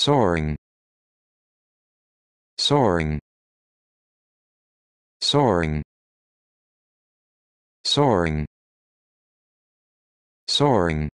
soaring soaring soaring soaring soaring